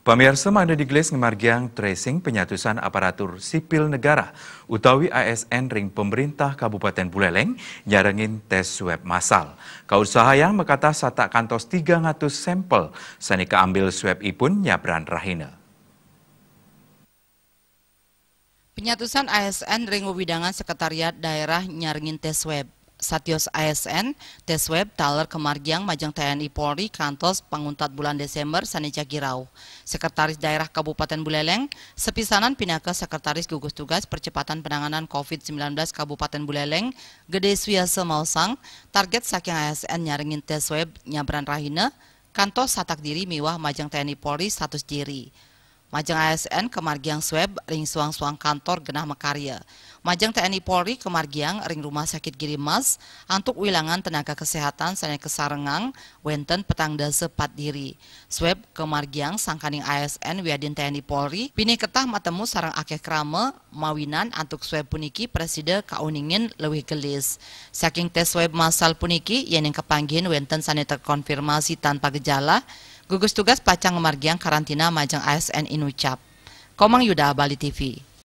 Pemirsa mana di Gles ngemargiang tracing penyatusan aparatur sipil negara utawi ASN ring pemerintah Kabupaten Buleleng nyarengin tes swab masal. Kau yang mekata sata kantos 300 sampel sani keambil swab ipun nyabran rahina. Penyatusan ASN ring wewidangan sekretariat daerah nyaringin tes swab. Satyos ASN, Tesweb, Taler Kemargiang, Majang TNI Polri, Kantos, Panguntat bulan Desember, Sanija Girau. Sekretaris Daerah Kabupaten Buleleng, Sepisanan Pinaka Sekretaris Gugus Tugas Percepatan Penanganan COVID-19 Kabupaten Buleleng, Gede Suyase Mausang, target saking ASN nyaringin Tesweb, Nyabran Rahina, Kantos Satak Diri Miwah Majang TNI Polri, status diri. Majang ASN Kemargiang Swab Ring Suang-Suang Kantor Genah Mekarya. Majang TNI Polri Kemargiang Ring Rumah Sakit Giri Girimas Antuk Wilangan Tenaga Kesehatan Sanya Kesarengang Wenten Petang Dase diri Swab Kemargiang Sangkaning ASN Wiadin TNI Polri Bini Ketah Matemu Sarang Akeh Krame Mawinan Antuk Swab Puniki Preside Kauningin Lewi Gelis. Saking tes swab masal puniki yang Kepanggin Wenten Sanya terkonfirmasi tanpa gejala Gugus Tugas Pacang Margiang Karantina Majang ASN Inucap. Komang Yuda Bali TV.